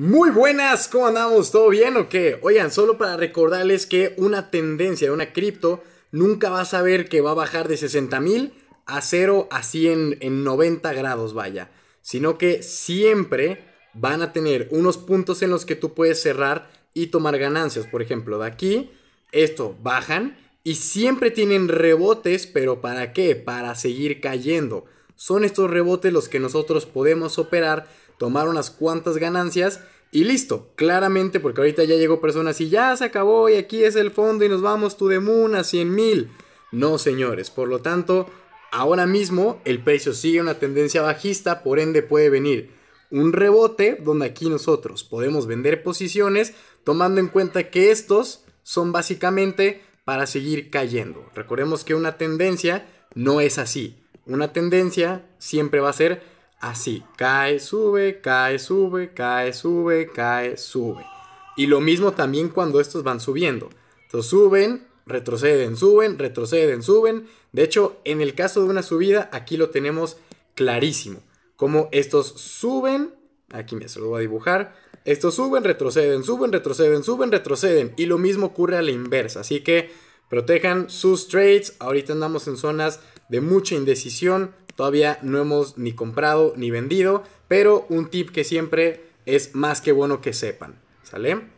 Muy buenas, ¿cómo andamos? ¿Todo bien o qué? Oigan, solo para recordarles que una tendencia de una cripto nunca va a saber que va a bajar de 60,000 mil a 0 a 100 en 90 grados, vaya. Sino que siempre van a tener unos puntos en los que tú puedes cerrar y tomar ganancias. Por ejemplo, de aquí, esto bajan y siempre tienen rebotes, pero ¿para qué? Para seguir cayendo. Son estos rebotes los que nosotros podemos operar, tomar unas cuantas ganancias y listo, claramente, porque ahorita ya llegó personas y ya se acabó y aquí es el fondo y nos vamos to de moon a 100 mil. No, señores, por lo tanto, ahora mismo el precio sigue una tendencia bajista, por ende puede venir un rebote donde aquí nosotros podemos vender posiciones tomando en cuenta que estos son básicamente para seguir cayendo. Recordemos que una tendencia no es así. Una tendencia siempre va a ser así. Cae, sube, cae, sube, cae, sube, cae, sube. Y lo mismo también cuando estos van subiendo. Entonces suben, retroceden, suben, retroceden, suben. De hecho, en el caso de una subida, aquí lo tenemos clarísimo. Como estos suben, aquí me se lo voy a dibujar. Estos suben, retroceden, suben, retroceden, suben, retroceden. Y lo mismo ocurre a la inversa. Así que Protejan sus trades. Ahorita andamos en zonas de mucha indecisión. Todavía no hemos ni comprado ni vendido. Pero un tip que siempre es más que bueno que sepan. ¿Sale?